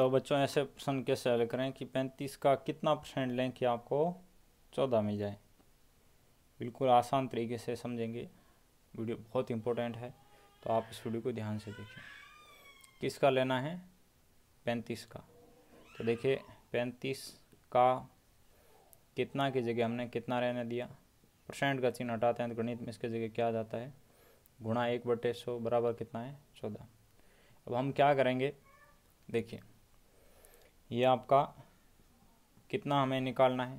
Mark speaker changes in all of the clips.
Speaker 1: तो बच्चों ऐसे प्रश्न कैसे हल करें कि पैंतीस का कितना परसेंट लें कि आपको चौदह मिल जाए बिल्कुल आसान तरीके से समझेंगे वीडियो बहुत इम्पोर्टेंट है तो आप इस वीडियो को ध्यान से देखें किसका लेना है पैंतीस का तो देखिए पैंतीस का कितना की जगह हमने कितना रहने दिया परसेंट का चिन्ह हटाते हैं तो गणित में इसके जगह क्या आ जाता है गुणा एक बटे सौ बराबर कितना है चौदह अब हम क्या करेंगे देखिए ये आपका कितना हमें निकालना है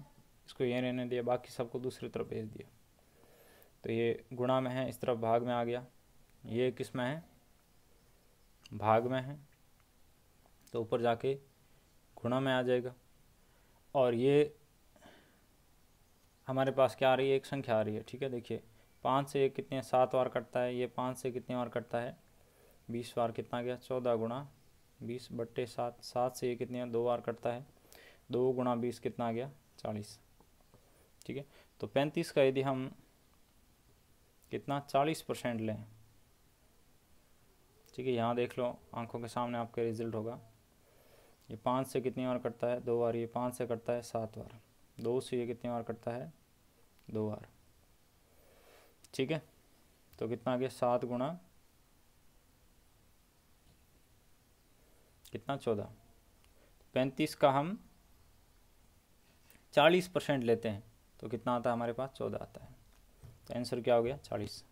Speaker 1: इसको ये रहने दिया बाकी सबको दूसरी तरफ भेज दिया तो ये गुणा में है इस तरफ भाग में आ गया ये किस में है भाग में है तो ऊपर जाके गुणा में आ जाएगा और ये हमारे पास क्या आ रही है एक संख्या आ रही है ठीक है देखिए पाँच से कितने सात बार कटता है ये पाँच से कितने बार कटता है बीस बार कितना गया चौदह गुणा बीस बट्टे सात सात से ये कितने दो बार कटता है दो गुणा बीस कितना आ गया चालीस ठीक है तो पैंतीस का यदि हम कितना चालीस परसेंट लें ठीक है यहाँ देख लो आंखों के सामने आपके रिजल्ट होगा ये पाँच से कितनी बार कटता है दो बार ये पाँच से कटता है सात बार दो से ये कितनी बार कटता है दो बार ठीक है तो कितना आ गया सात गुणा कितना चौदह पैंतीस का हम चालीस परसेंट लेते हैं तो कितना आता है हमारे पास चौदह आता है तो आंसर क्या हो गया चालीस